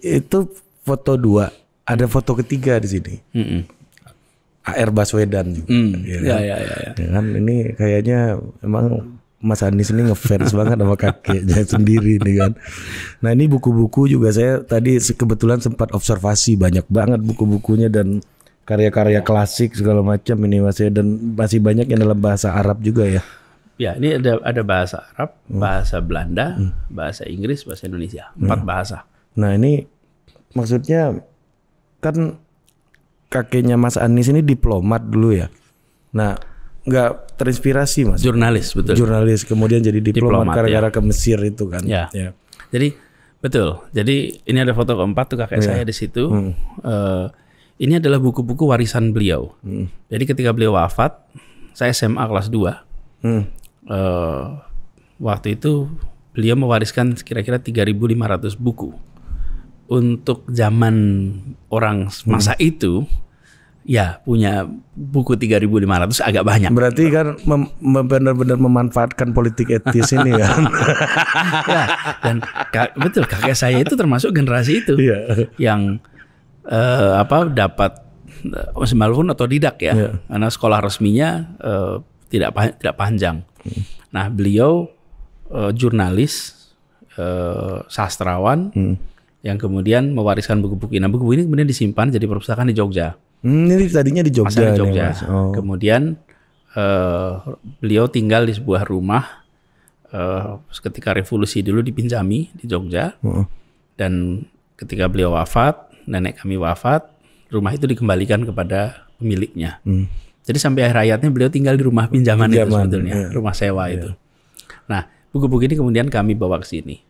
itu foto dua, ada foto ketiga di sini. Mm -mm. AR Baswedan. Mm. Iya ya, kan? ya, ya, ya, ya. ya kan ini kayaknya emang Mas Anies ini ngefans banget sama kakeknya sendiri nih kan. Nah ini buku-buku juga saya tadi kebetulan sempat observasi banyak banget buku-bukunya dan karya-karya klasik segala macam ini Mas ya dan masih banyak yang dalam bahasa Arab juga ya. Ya, ini ada ada bahasa Arab, hmm. bahasa Belanda, hmm. bahasa Inggris, bahasa Indonesia, hmm. empat bahasa. Nah ini maksudnya kan kakeknya Mas Anies ini diplomat dulu ya. Nah nggak terinspirasi mas? Jurnalis betul. Jurnalis kemudian jadi diplomat, diplomat gara ya. ke Mesir itu kan. Ya. ya. Jadi betul. Jadi ini ada foto keempat tuh kakek ya. saya di situ. Hmm. Uh, ini adalah buku-buku warisan beliau. Hmm. Jadi ketika beliau wafat, saya SMA kelas 2. Hmm. Uh, waktu itu beliau mewariskan kira-kira 3.500 buku untuk zaman orang masa hmm. itu ya punya buku 3500 agak banyak. Berarti gitu. kan mem benar-benar memanfaatkan politik etis ini kan. ya, dan betul kakek saya itu termasuk generasi itu yeah. yang uh, apa dapat eh, atau tidak ya. Yeah. Karena sekolah resminya uh, tidak tidak panjang. Hmm. Nah, beliau uh, jurnalis uh, sastrawan hmm yang kemudian mewariskan buku-buku. Nah, buku-buku ini kemudian disimpan jadi perpustakaan di Jogja. Hmm, ini tadinya di Jogja. di Jogja. Nih, oh. Kemudian uh, beliau tinggal di sebuah rumah uh, ketika revolusi dulu dipinjami di Jogja. Oh. Dan ketika beliau wafat, nenek kami wafat, rumah itu dikembalikan kepada pemiliknya. Hmm. Jadi sampai akhir hayatnya beliau tinggal di rumah pinjaman, pinjaman itu sebetulnya, iya. rumah sewa iya. itu. Nah, buku-buku ini kemudian kami bawa ke sini.